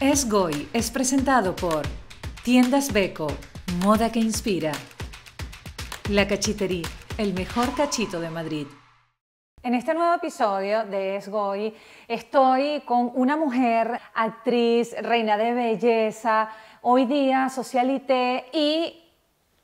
Esgoy es presentado por Tiendas Beco, moda que inspira. La Cachitería, el mejor cachito de Madrid. En este nuevo episodio de Esgoy estoy con una mujer, actriz, reina de belleza, hoy día socialité y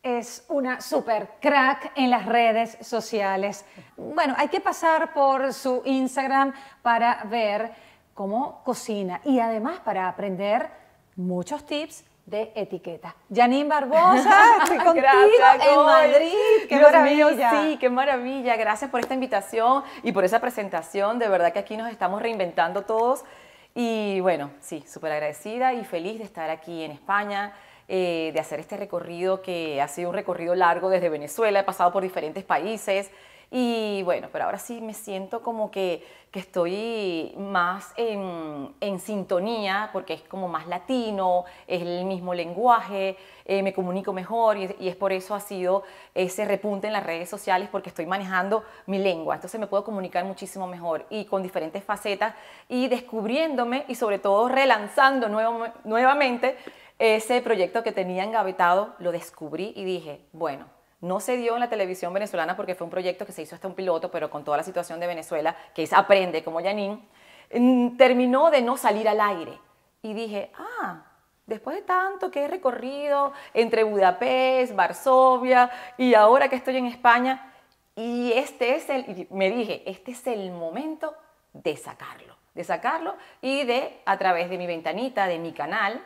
es una super crack en las redes sociales. Bueno, hay que pasar por su Instagram para ver como cocina y además para aprender muchos tips de etiqueta. Janine Barbosa, estoy contigo Gracias, en Madrid. Qué maravilla. sí, qué maravilla. Gracias por esta invitación y por esa presentación. De verdad que aquí nos estamos reinventando todos. Y bueno, sí, súper agradecida y feliz de estar aquí en España. Eh, de hacer este recorrido que ha sido un recorrido largo desde Venezuela, he pasado por diferentes países, y bueno, pero ahora sí me siento como que, estoy más en, sintonía, porque es como más latino, es el mismo lenguaje, eh, me comunico mejor y, es por eso ha sido ese repunte en las redes sociales, porque estoy manejando mi lengua. Entonces me puedo comunicar muchísimo mejor y con diferentes facetas y descubriéndome y sobre todo relanzando nuevamente ese proyecto que tenía engavetado, lo descubrí y dije, bueno no se dio en la televisión venezolana porque fue un proyecto que se hizo hasta un piloto, pero con toda la situación de Venezuela, que es Aprende, como Yanin, mm, terminó de no salir al aire. Y dije, ah, después de tanto que he recorrido entre Budapest, Varsovia, y ahora que estoy en España, y este es el, me dije, este es el momento de sacarlo, de sacarlo y de, a través de mi ventanita, de mi canal,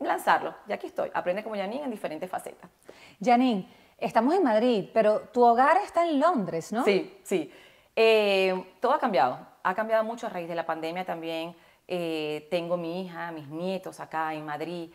lanzarlo. Y aquí estoy, aprende como Yanin en diferentes facetas. Yanin. Estamos en Madrid, pero tu hogar está en Londres, ¿no? Sí, sí. Eh, todo ha cambiado. Ha cambiado mucho a raíz de la pandemia también. Eh, tengo mi hija, mis nietos acá en Madrid.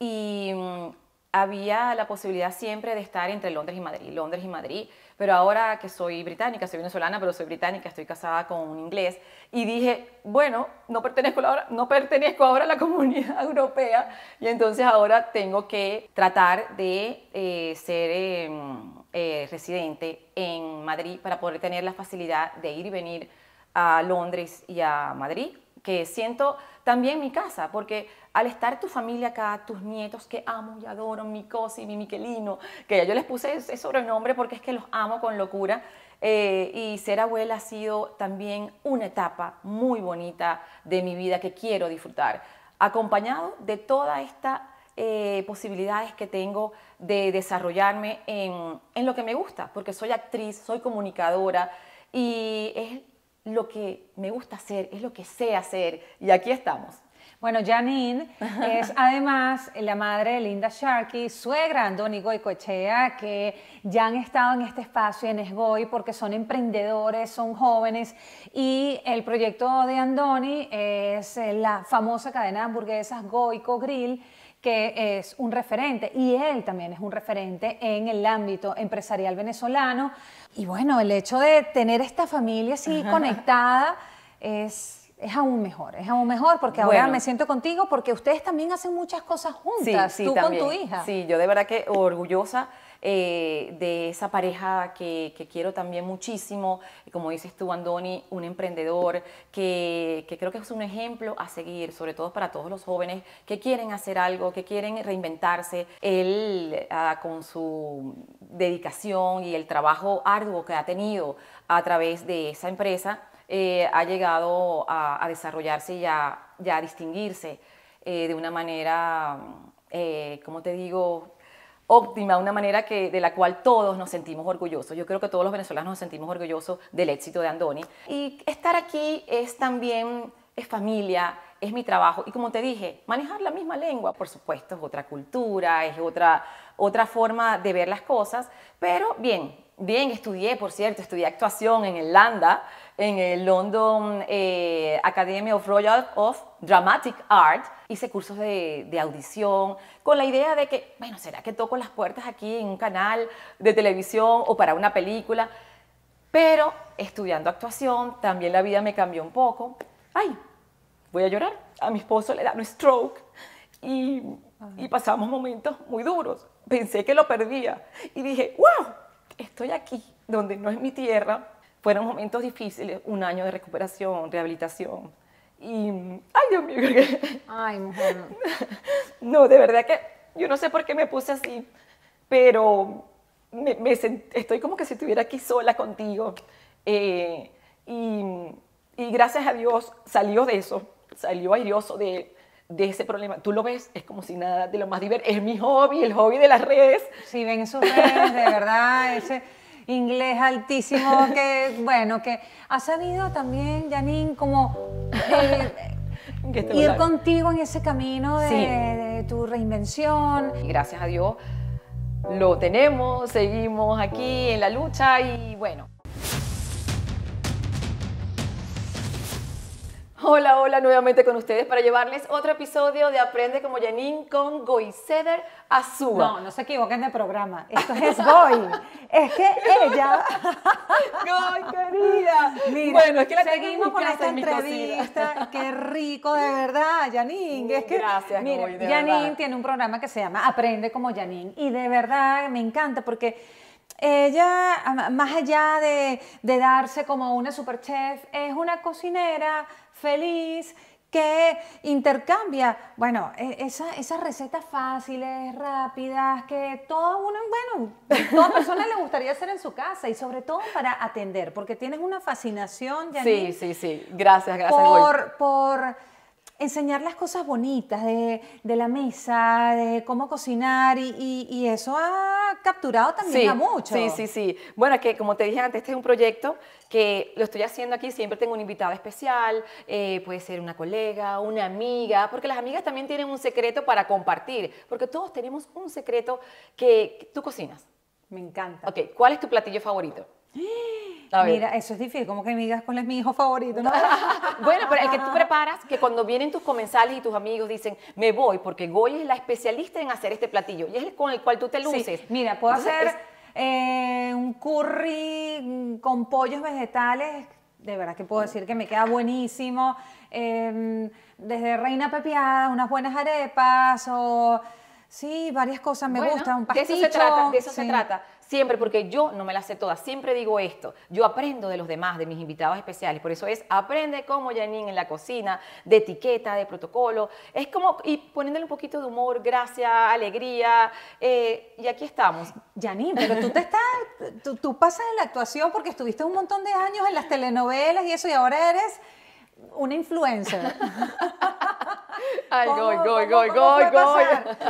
Y mm, había la posibilidad siempre de estar entre Londres y Madrid, Londres y Madrid. Pero ahora que soy británica, soy venezolana, pero soy británica, estoy casada con un inglés, y dije, bueno, no pertenezco, ahora, no pertenezco ahora a la comunidad europea, y entonces ahora tengo que tratar de eh, ser em, eh, residente en Madrid para poder tener la facilidad de ir y venir a Londres y a Madrid que siento también mi casa, porque al estar tu familia acá, tus nietos que amo y adoro, mi Cosi, mi Miquelino, que ya yo les puse ese sobrenombre porque es que los amo con locura, eh, y ser abuela ha sido también una etapa muy bonita de mi vida que quiero disfrutar, acompañado de todas estas eh, posibilidades que tengo de desarrollarme en, en, lo que me gusta, porque soy actriz, soy comunicadora y es lo que me gusta hacer, es lo que sé hacer. Y aquí estamos. Bueno, Janine es además la madre de Linda Sharkey, suegra de Andoni Goicoechea, que ya han estado en este espacio en Esgoy porque son emprendedores, son jóvenes y el proyecto de Andoni es eh, la famosa cadena de hamburguesas Goico Grill que es un referente y él también es un referente en el ámbito empresarial venezolano. Y bueno, el hecho de tener esta familia así conectada es, aún mejor, es aún mejor porque ahora me siento contigo porque ustedes también hacen muchas cosas juntas, tú con tu hija. Sí, yo de verdad que orgullosa eh, de esa pareja que, quiero también muchísimo, como dices tú, Andoni, un emprendedor que, creo que es un ejemplo a seguir, sobre todo para todos los jóvenes que quieren hacer algo, que quieren reinventarse. Él, ah, con su dedicación y el trabajo arduo que ha tenido a través de esa empresa, eh, ha llegado a, desarrollarse y a, distinguirse eh, de una manera, eh, como te digo, óptima, una manera que, de la cual todos nos sentimos orgullosos. Yo creo que todos los venezolanos nos sentimos orgullosos del éxito de Andoni. Y estar aquí es también, es familia, es mi trabajo. Y como te dije, manejar la misma lengua, por supuesto, es otra cultura, es otra, otra forma de ver las cosas, pero bien, Bien, estudié, por cierto, estudié actuación en Landa, en el London eh, Academy of Royal of Dramatic Art. Hice cursos de, de, audición con la idea de que, bueno, ¿será que toco las puertas aquí en un canal de televisión o para una película? Pero estudiando actuación, también la vida me cambió un poco. ¡Ay! Voy a llorar. A mi esposo le da un stroke y, y pasamos momentos muy duros. Pensé que lo perdía y dije, ¡wow! estoy aquí, donde no es mi tierra, fueron momentos difíciles, un año de recuperación, rehabilitación. Y, ay Dios mío, Ay, mujer. No, de verdad que yo no sé por qué me puse así, pero me, estoy como que si estuviera aquí sola contigo. Eh, y, y, gracias a Dios salió de eso, salió airoso de, de ese problema. Tú lo ves, es como si nada de lo más divertido. Es mi hobby, el hobby de las redes. Sí, ven esos redes, de verdad, ese inglés altísimo que, bueno, que ha sabido también, Janine, como eh, ir contigo en ese camino de, de tu reinvención. Y gracias a Dios lo tenemos, seguimos aquí en la lucha y bueno. Hola, hola nuevamente con ustedes para llevarles otro episodio de Aprende como Janine con Goiseder Azúa. No, no se equivoquen de programa. Esto es Goy. es que ella. Goy, querida. bueno, es que la seguimos con esta entrevista. Qué rico, de verdad, Janine. Es Gracias, mira, Goy, tiene un programa que se llama Aprende como Janine. Y de verdad me encanta porque ella, más allá de, de, darse como una superchef, es una cocinera feliz, que intercambia, bueno, e, esas recetas fáciles, rápidas, que todo uno, bueno, toda persona le gustaría hacer en su casa y sobre todo para atender, porque tienes una fascinación, Janine, Sí, sí, sí, gracias, gracias. Por, por enseñar las cosas bonitas de, la mesa, de cómo cocinar y, eso ha capturado también a muchos. Sí, sí, sí. Bueno, que como te dije antes, este es un proyecto que lo estoy haciendo aquí, siempre tengo un invitado especial, eh, puede ser una colega, una amiga, porque las amigas también tienen un secreto para compartir, porque todos tenemos un secreto que tú cocinas. Me encanta. Ok, ¿cuál es tu platillo favorito? Mira, eso es difícil, como que me digas cuál es mi hijo favorito, bueno, pero el que tú preparas, que cuando vienen tus comensales y tus amigos dicen, me voy, porque Goy es la especialista en hacer este platillo y es el con el cual tú te luces. Mira, puedo hacer eh, un curry mm, con pollos vegetales, de verdad que puedo decir que me queda buenísimo. Em, desde reina pepiada, unas buenas arepas o Sí, varias cosas me gustan, un De eso se trata, de eso se trata. Siempre, porque yo no me las sé todas, siempre digo esto. Yo aprendo de los demás, de mis invitados especiales. Por eso es, aprende como Janine en la cocina, de etiqueta, de protocolo. Es como, y poniéndole un poquito de humor, gracia, alegría. Eh, y aquí estamos. Janine, pero tú te estás, tú pasas en la actuación porque estuviste un montón de años en las telenovelas y eso, y ahora eres una influencer. Ay, goy, goy, goy,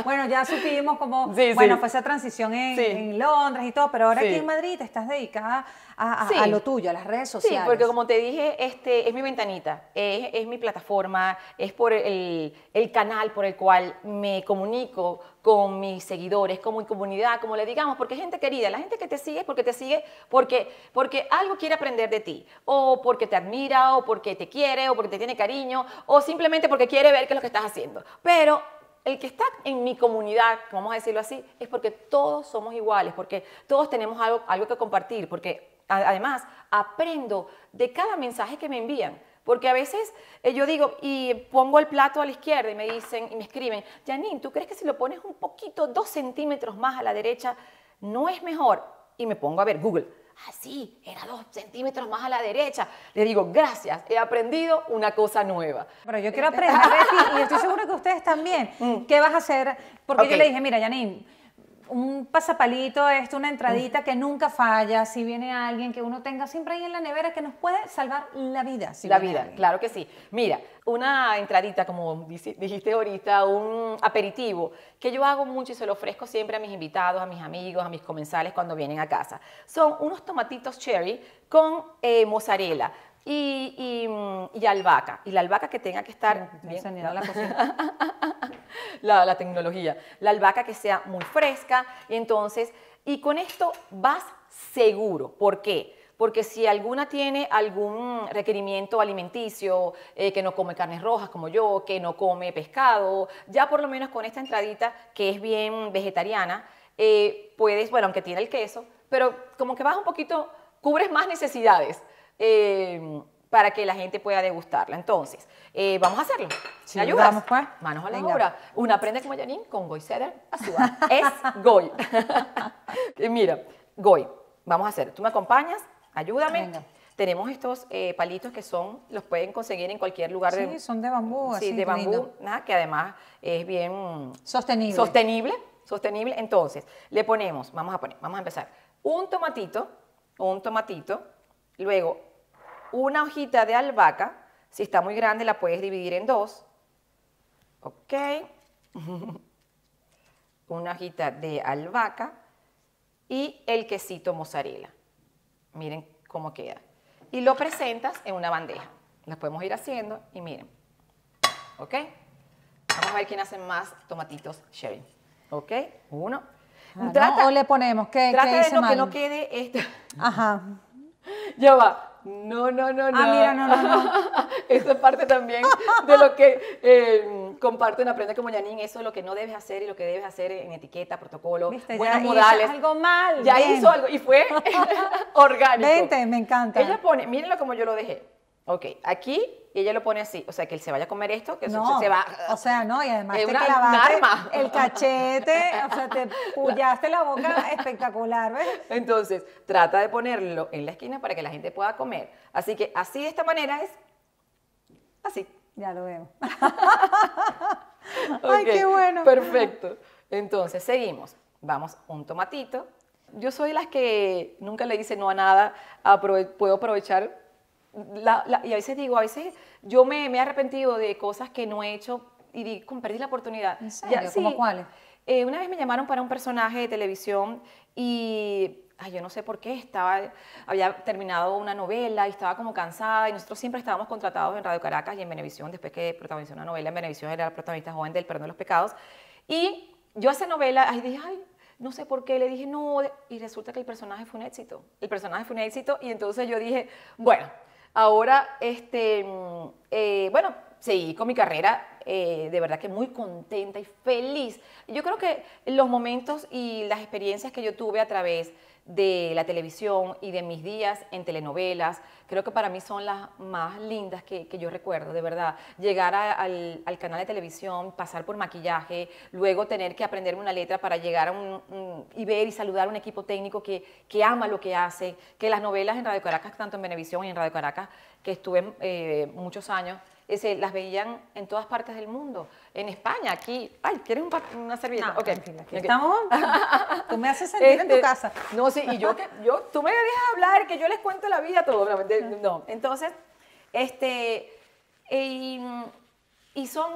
Bueno, ya supimos cómo, bueno, fue esa transición en, Londres y todo, pero ahora aquí en Madrid te estás dedicada a, lo tuyo, a las redes sociales. Sí, porque como te dije, este es mi ventanita, es, mi plataforma, es por el canal por el cual me comunico con mis seguidores, con mi comunidad, como le digamos, porque gente querida, la gente que te sigue es porque te sigue porque, porque algo quiere aprender de ti, o porque te admira, o porque te quiere, o porque te tiene cariño, o simplemente porque quiere ver qué es lo que estás haciendo. Pero el que está en mi comunidad, vamos a decirlo así, es porque todos somos iguales, porque todos tenemos algo, algo que compartir, porque además aprendo de cada mensaje que me envían porque a veces eh, yo digo, y pongo el plato a la izquierda y me dicen, y me escriben, Janine, ¿tú crees que si lo pones un poquito, dos centímetros más a la derecha, no es mejor? Y me pongo a ver Google. Ah, sí, era dos centímetros más a la derecha. Le digo, gracias, he aprendido una cosa nueva. Pero yo quiero este aprender y estoy segura que ustedes también. Mm. ¿Qué vas a hacer? Porque yo le dije, mira, Janine, un pasapalito, esto, una entradita que nunca falla, si viene alguien que uno tenga siempre ahí en la nevera que nos puede salvar la vida. la vida, claro que sí. Mira, una entradita, como dijiste ahorita, un aperitivo, que yo hago mucho y se lo ofrezco siempre a mis invitados, a mis amigos, a mis comensales cuando vienen a casa. Son unos tomatitos cherry con eh, mozzarella Mm, y, albahaca. Y la albahaca que tenga que estar... bien, la, cocina. la, tecnología. La albahaca que sea muy fresca. Y entonces, y con esto vas seguro. ¿Por qué? porque si alguna tiene algún requerimiento alimenticio, eh, que no come carnes rojas como yo, que no come pescado, ya por lo menos con esta entradita que es bien vegetariana, eh, puedes, bueno, aunque tiene el queso, pero como que vas un poquito, cubres más necesidades. Em, para que la gente pueda degustarla. Entonces, eh, vamos a hacerlo. ¿Me ayudas? Vamos, pues. Manos a la obra. Una prenda como Janine con Goy Es Goy. Mira, Goy, vamos a hacer. Tú me acompañas, ayúdame. Tenemos estos eh, palitos que son, los pueden conseguir en cualquier lugar. Sí, son de bambú. Sí, de bambú, nada, que además es bien... Sostenible. Sostenible, sostenible. Entonces, le ponemos, vamos a poner, vamos a empezar, un tomatito, un tomatito, luego una hojita de albahaca, si está muy grande la puedes dividir en dos, ok, una hojita de albahaca y el quesito mozzarella. Miren cómo queda. Y lo presentas en una bandeja. Las podemos ir haciendo y miren, ok. Vamos a ver quién hace más tomatitos sherry. ¿Ok? Uno. Ah, trata, le ponemos que. de que no quede esto. Ajá. Ya va. No, no, no, no. Ah, mira, no, no, no. eso es parte también de lo que comparto eh, comparten, aprende como Yanin, eso es lo que no debes hacer y lo que debes hacer en etiqueta, protocolo, buenas buenos modales. Hizo algo mal. Ya hizo algo y fue orgánico. Vente, me encanta. Ella pone, mírenlo como yo lo dejé. Ok, aquí y ella lo pone así. O sea, que él se vaya a comer esto, que se va. O sea, no, y además te clavaste el cachete, o sea, te pullaste la boca espectacular, ¿ves? Entonces, trata de ponerlo en la esquina para que la gente pueda comer. Así que así de esta manera es así. Ya lo veo. Ay, qué bueno. Perfecto. Entonces, seguimos. Vamos, un tomatito. Yo soy las que nunca le dice no a nada, puedo aprovechar y a veces digo, a veces yo me, he arrepentido de cosas que no he hecho y perdí la oportunidad. ¿En serio? ¿Cómo cuáles? Eh, una vez me llamaron para un personaje de televisión y yo no sé por qué, estaba, había terminado una novela y estaba como cansada y nosotros siempre estábamos contratados en Radio Caracas y en Venevisión, después que protagonizó una novela en Venevisión, era la protagonista joven del Perdón de los Pecados. Y yo hace esa novela, ahí dije, ay, no sé por qué, le dije, no, y resulta que el personaje fue un éxito. El personaje fue un éxito y entonces yo dije, bueno, Ahora, este, eh, bueno, seguí con mi carrera, eh, de verdad que muy contenta y feliz. Yo creo que los momentos y las experiencias que yo tuve a través de la televisión y de mis días en telenovelas, creo que para mí son las más lindas que, yo recuerdo, de verdad. Llegar al, canal de televisión, pasar por maquillaje, luego tener que aprender una letra para llegar a un, y ver y saludar a un equipo técnico que, que ama lo que hace, que las novelas en Radio Caracas, tanto en Venevisión y en Radio Caracas, que estuve eh, muchos años, las veían en todas partes del mundo. En España, aquí. Ay, ¿quieres una servilleta? No, estamos. Tú me haces sentir en tu este, casa. No, sí, y yo, que, tú me dejas hablar, que yo les cuento la vida, todo. No, entonces, este. Eh, y, son,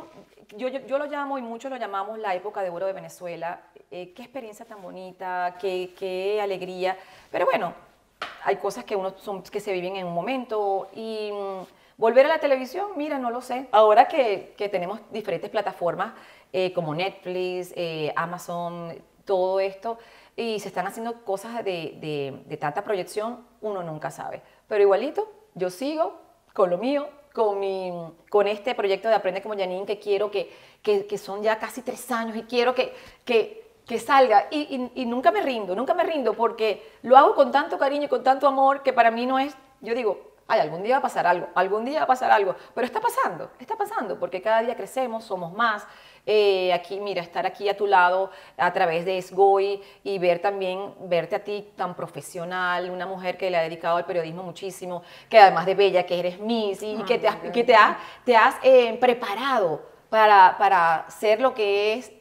yo, lo llamo y muchos lo llamamos la época de oro de Venezuela. Eh, qué experiencia tan bonita, qué, alegría. Pero bueno, hay cosas que uno son, que se viven en un momento y Volver a la televisión, mira, no lo sé. Ahora que, que tenemos diferentes plataformas eh, como Netflix, eh, Amazon, todo esto, y se están haciendo cosas de, de, de tanta proyección, uno nunca sabe. Pero igualito, yo sigo con lo mío, con, mi, con este proyecto de Aprende como Janine, que quiero que, que, que son ya casi tres años y quiero que, que, que salga. Y, y, y, nunca me rindo, nunca me rindo, porque lo hago con tanto cariño y con tanto amor que para mí no es, yo digo, algún día va a pasar algo, algún día va a pasar algo, pero está pasando, está pasando, porque cada día crecemos, somos más. Eh, aquí, mira, estar aquí a tu lado a través de SGOI y ver también, verte a ti tan profesional, una mujer que le ha dedicado al periodismo muchísimo, que además de bella, que eres Miss y, que te has, eh, preparado para, ser lo que es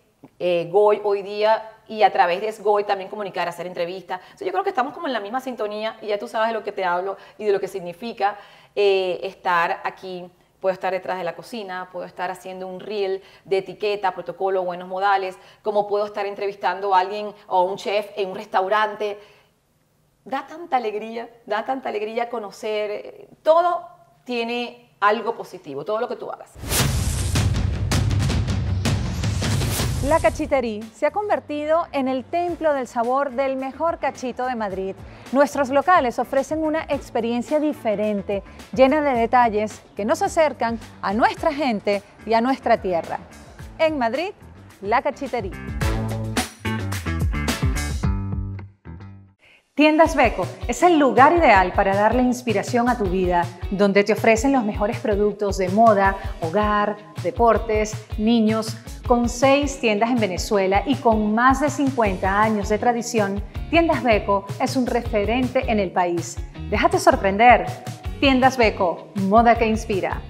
eh, hoy día y a través de SGOI también comunicar, hacer entrevistas. yo creo que estamos como en la misma sintonía y ya tú sabes de lo que te hablo y de lo que significa eh, estar aquí. Puedo estar detrás de la cocina, puedo estar haciendo un reel de etiqueta, protocolo, buenos modales, como puedo estar entrevistando a alguien o a un chef en un restaurante. Da tanta alegría, da tanta alegría conocer. Eh, todo tiene algo positivo, todo lo que tú hagas. La cachitería se ha convertido en el templo del sabor del mejor cachito de Madrid. Nuestros locales ofrecen una experiencia diferente, llena de detalles que nos acercan a nuestra gente y a nuestra tierra. En Madrid, la cachitería. Tiendas Beco es el lugar ideal para darle inspiración a tu vida, donde te ofrecen los mejores productos de moda, hogar, deportes, niños. Con seis tiendas en Venezuela y con más de 50 años de tradición, Tiendas Beco es un referente en el país. Déjate sorprender. Tiendas Beco, moda que inspira.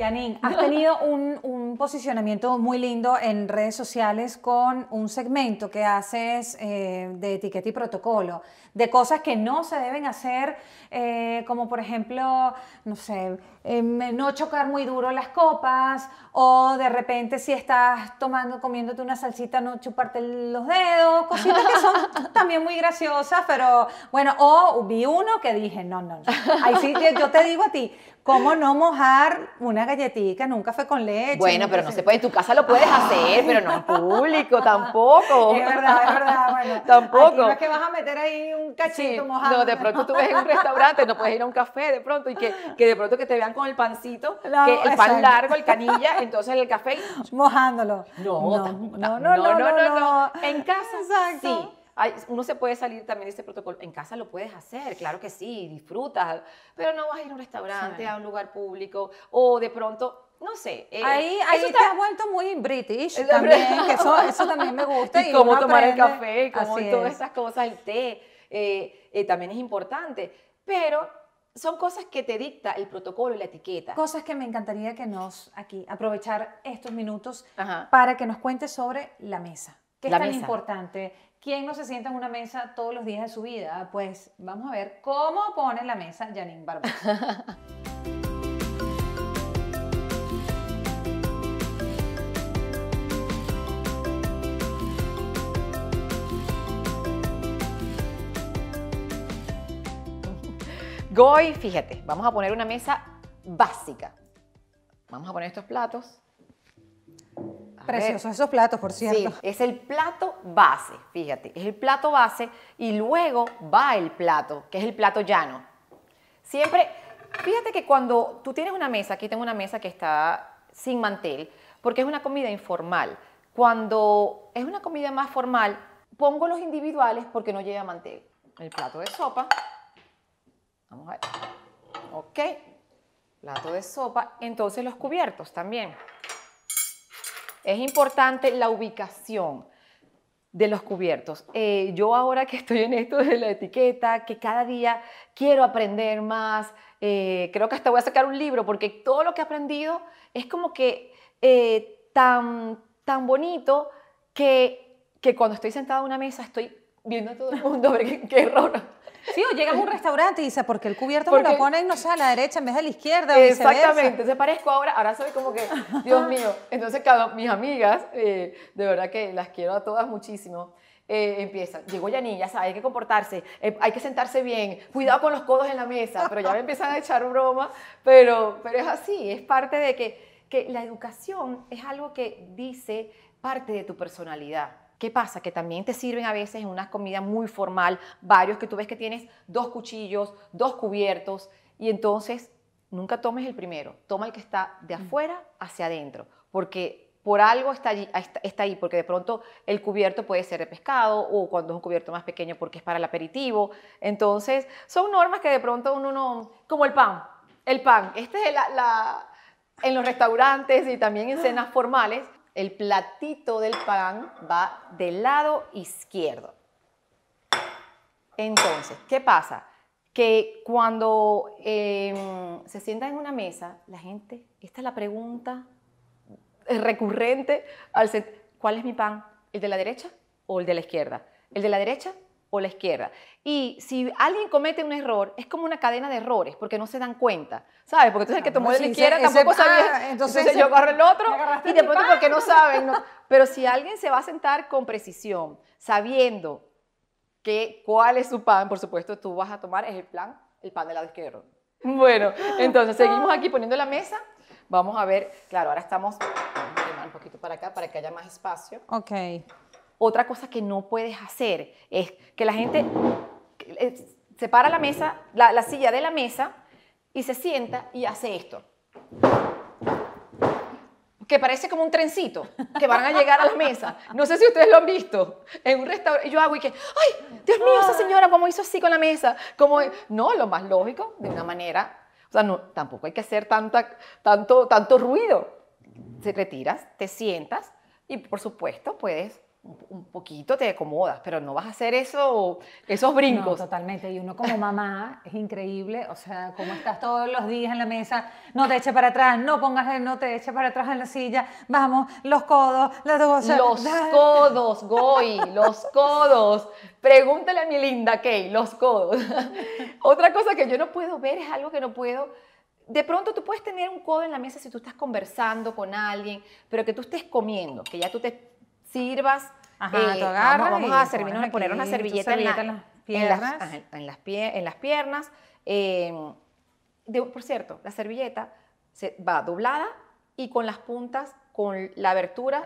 Janine, has tenido un, posicionamiento muy lindo en redes sociales con un segmento que haces eh, de etiqueta y protocolo, de cosas que no se deben hacer, eh, como por ejemplo, no sé, em, no chocar muy duro las copas o de repente si estás tomando, comiéndote una salsita, no chuparte los dedos, cositas que son también muy graciosas, pero bueno, o vi uno que dije, no, no, no, yo te digo a ti, ¿Cómo no mojar una galletita, en un café con leche? Bueno, pero no se puede, en tu casa lo puedes hacer, pero no en público tampoco. Es verdad, es verdad, bueno. Tampoco. no es que vas a meter ahí un cachito sí, mojado. No, de pronto tú ves en un restaurante, no puedes ir a un café de pronto y que, que de pronto que te vean con el pancito, que el pan largo, el canilla, entonces el café. Mojándolo. No, no, no, no, no, no, no, no, En casa, exacto. sí uno se puede salir también de este protocolo. En casa lo puedes hacer, claro que sí, disfrutas, pero no vas a ir a un restaurante, a un lugar público o de pronto no sé. Eh, ahí, te has vuelto muy british también, eso, eso, también me gusta. Y, cómo tomar el café, cómo todas esas cosas, el té, eh, eh, también es importante. Pero son cosas que te dicta el protocolo y la etiqueta. Cosas que me encantaría que nos, aquí, aprovechar estos minutos para que nos cuentes sobre la mesa. ¿Qué es tan mesa. importante? ¿Quién no se sienta en una mesa todos los días de su vida? Ah, pues vamos a ver cómo pone la mesa Janine Barbosa. Goy, fíjate, vamos a poner una mesa básica. Vamos a poner estos platos Preciosos esos platos, por cierto. Sí, es el plato base, fíjate, es el plato base y luego va el plato, que es el plato llano. Siempre, fíjate que cuando tú tienes una mesa, aquí tengo una mesa que está sin mantel, porque es una comida informal. Cuando es una comida más formal, pongo los individuales porque no llega mantel. El plato de sopa, vamos a ver, ok, plato de sopa, entonces los cubiertos también. Es importante la ubicación de los cubiertos. Eh, yo ahora que estoy en esto de la etiqueta, que cada día quiero aprender más, eh, creo que hasta voy a sacar un libro porque todo lo que he aprendido es como que eh, tan, tan bonito que, que cuando estoy sentada a una mesa estoy viendo a todo el mundo, a ver qué, qué error Sí, o llegas a un restaurante y dice ah, porque el cubierto me lo ponen, no sé, a la derecha en vez de a la izquierda. Exactamente, se parezco ahora, ahora soy como que, Dios mío. Entonces, mis amigas, eh, de verdad que las quiero a todas muchísimo. Eh, empiezan, llegó niña ya sabe, hay que comportarse, eh, hay que sentarse bien, cuidado con los codos en la mesa, pero ya me empiezan a echar broma, pero, pero es así, es parte de que, que la educación es algo que dice parte de tu personalidad. ¿Qué pasa? Que también te sirven a veces en una comida muy formal, varios que tú ves que tienes dos cuchillos, dos cubiertos, y entonces nunca tomes el primero, toma el que está de mm. afuera hacia adentro, porque por algo está, allí, está ahí, porque de pronto el cubierto puede ser de pescado o cuando es un cubierto más pequeño porque es para el aperitivo. Entonces, son normas que de pronto uno no, como el pan, el pan, este es la, en los restaurantes y también en cenas formales, el platito del pan va del lado izquierdo. Entonces, ¿qué pasa? Que cuando em, se sienta en una mesa, la gente, esta es la pregunta recurrente al ¿cuál es mi pan? ¿El de la derecha o el de la izquierda? ¿El de la derecha o la izquierda. Y si alguien comete un error, es como una cadena de errores, porque no se dan cuenta, ¿sabes? Porque entonces el que tomó ah, de la izquierda tampoco sabías. Ah, entonces, yo agarro el otro y de pronto porque no saben. Pero si alguien se va a sentar con precisión, sabiendo que cuál es su pan, por supuesto tú vas a tomar es el plan, el pan de la izquierda. Bueno, entonces seguimos aquí poniendo la mesa. Vamos a ver, claro, ahora estamos un poquito para acá para que haya más espacio. Ok. Otra cosa que no puedes hacer es que la gente eh, se para la mesa, la, silla de la mesa y se sienta y hace esto que parece como un trencito, que van a llegar a la mesa. No sé si ustedes lo han visto en un restaurante. Yo hago y que, ay, Dios mío, esa señora, ¿cómo hizo así con la mesa? Como, no, lo más lógico, de una manera, o sea, no, tampoco hay que hacer tanta, tanto, tanto ruido. Te retiras, te sientas y, por supuesto, puedes un poquito te acomodas, pero no vas a hacer eso, esos brincos. No, totalmente. Y uno como mamá es increíble, o sea, como estás todos los días en la mesa, no te eches para atrás, no pongas, no te eches para atrás en la silla, vamos, los codos, las dos Los codos, Goy, los codos. Pregúntale a mi linda Kay, los codos. Otra cosa que yo no puedo ver es algo que no puedo de pronto tú puedes tener un codo en la mesa si tú estás conversando con alguien, pero que tú estés comiendo, que ya tú te sirvas. Eh, vamos, a terminar de poner una servilleta, en, las, en, las en las piernas. Em, por cierto, la servilleta se va doblada y con las puntas, con la abertura,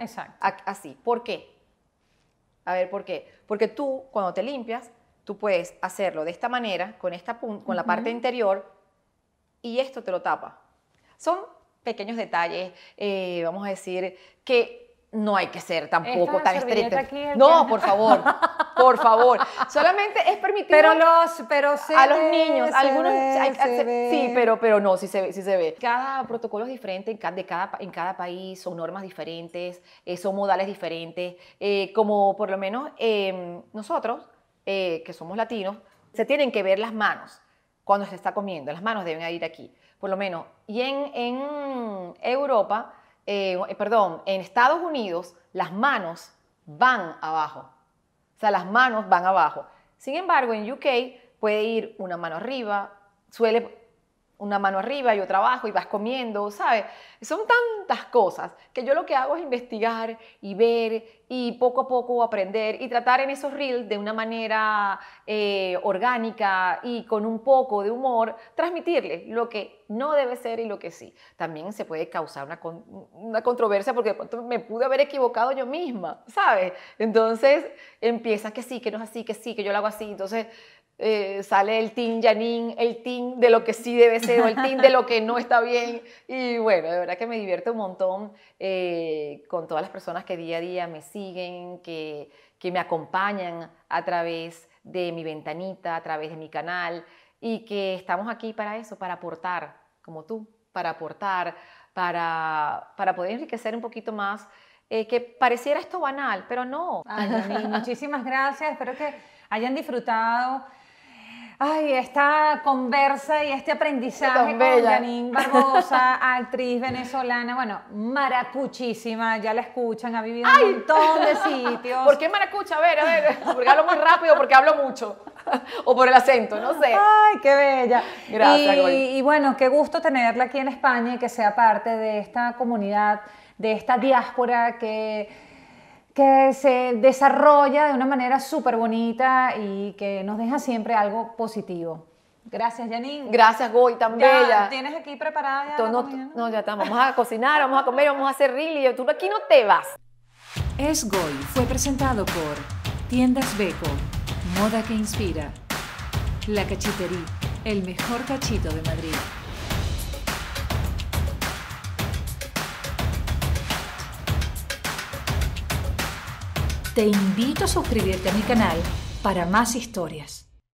así. ¿Por qué? A ver, ¿por qué? Porque tú, cuando te limpias, tú puedes hacerlo de esta manera, con, esta con la parte interior, y esto te lo tapa. Son pequeños detalles, eh, vamos a decir, que no hay que ser tampoco tan estricto. No, por favor, por favor. Solamente es permitido pero los, pero a los niños. algunos, sí, pero, pero no, sí se, ve, se ve. Cada protocolo es diferente en cada, en cada país, son normas diferentes, eh, son modales diferentes. Eh, como por lo menos em, nosotros, eh, que somos latinos, se tienen que ver las manos cuando se está comiendo. Las manos deben ir aquí, por lo menos. Y en Europa eh, eh, perdón, en Estados Unidos las manos van abajo. O sea, las manos van abajo. Sin embargo, en UK puede ir una mano arriba, suele una mano arriba y otra abajo y vas comiendo, ¿sabes? Son tantas cosas que yo lo que hago es investigar y ver y poco a poco aprender y tratar en esos reels de una manera eh, orgánica y con un poco de humor, transmitirle lo que no debe ser y lo que sí. También se puede causar una, una controversia porque me pude haber equivocado yo misma, ¿sabes? Entonces empieza que sí, que no es así, que sí, que yo lo hago así. Entonces eh, sale el team Janine, el team de lo que sí debe ser o el team de lo que no está bien. Y bueno, de verdad que me divierto un montón eh, con todas las personas que día a día me siguen, que, que me acompañan a través de mi ventanita, a través de mi canal y que estamos aquí para eso, para aportar, como tú, para aportar, para, para poder enriquecer un poquito más eh, que pareciera esto banal, pero no. muchísimas gracias. Espero que hayan disfrutado Ay, esta conversa y este aprendizaje con Janine Barbosa, actriz venezolana, bueno, maracuchísima, ya la escuchan, ha vivido en un montón de sitios. ¿Por qué maracucha? A ver, a ver, porque hablo muy rápido, porque hablo mucho. O por el acento, no sé. Ay, qué bella. Gracias. Y, y bueno, qué gusto tenerla aquí en España y que sea parte de esta comunidad, de esta diáspora que que se desarrolla de una manera súper bonita y que nos deja siempre algo positivo. Gracias, Janine. Gracias, Goy, tan bella. ¿Tienes aquí preparada ya? no, ya estamos. Vamos a cocinar, vamos a comer, vamos a hacer reel tú aquí no te vas. Es Goy fue presentado por Tiendas Beco, moda que inspira. La Cachitería, el mejor cachito de Madrid. Te invito a suscribirte a mi canal para más historias.